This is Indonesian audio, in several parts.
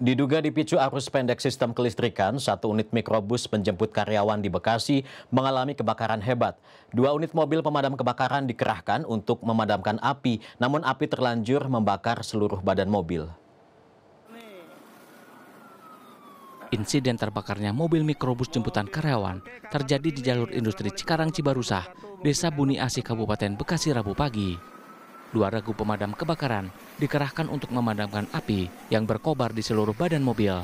Diduga dipicu arus pendek sistem kelistrikan, satu unit mikrobus penjemput karyawan di Bekasi mengalami kebakaran hebat. Dua unit mobil pemadam kebakaran dikerahkan untuk memadamkan api, namun api terlanjur membakar seluruh badan mobil. Insiden terbakarnya mobil mikrobus jemputan karyawan terjadi di jalur industri Cikarang Cibarusah, Desa Buni Asih Kabupaten Bekasi Rabu pagi dua regu pemadam kebakaran dikerahkan untuk memadamkan api yang berkobar di seluruh badan mobil.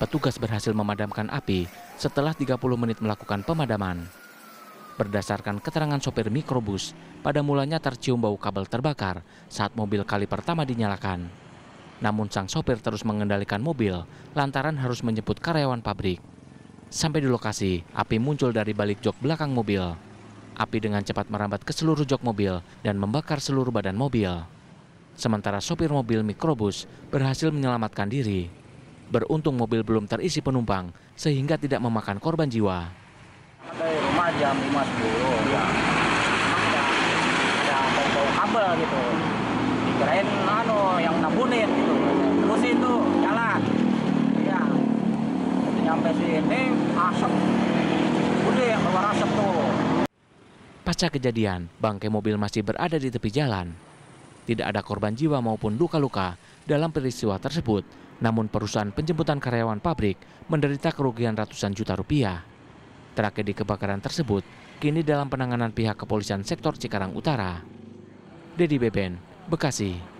Petugas berhasil memadamkan api setelah 30 menit melakukan pemadaman. Berdasarkan keterangan sopir mikrobus, pada mulanya tercium bau kabel terbakar saat mobil kali pertama dinyalakan. Namun sang sopir terus mengendalikan mobil lantaran harus menyebut karyawan pabrik. Sampai di lokasi, api muncul dari balik jok belakang mobil. Api dengan cepat merambat ke seluruh jok mobil dan membakar seluruh badan mobil. Sementara sopir mobil mikrobus berhasil menyelamatkan diri. Beruntung mobil belum terisi penumpang sehingga tidak memakan korban jiwa. Dari rumah jam 5.10 ya. Ya, kabel gitu. Dikirain anu yang nabunin gitu. Terusin tuh jalan. Ya. Nyampe sini asap. Udah yang keluar asap. Pasca kejadian, bangkai mobil masih berada di tepi jalan. Tidak ada korban jiwa maupun luka-luka dalam peristiwa tersebut, namun perusahaan penjemputan karyawan pabrik menderita kerugian ratusan juta rupiah. Tragedi kebakaran tersebut kini dalam penanganan pihak kepolisian sektor Cikarang Utara. Dedi Beben, Bekasi.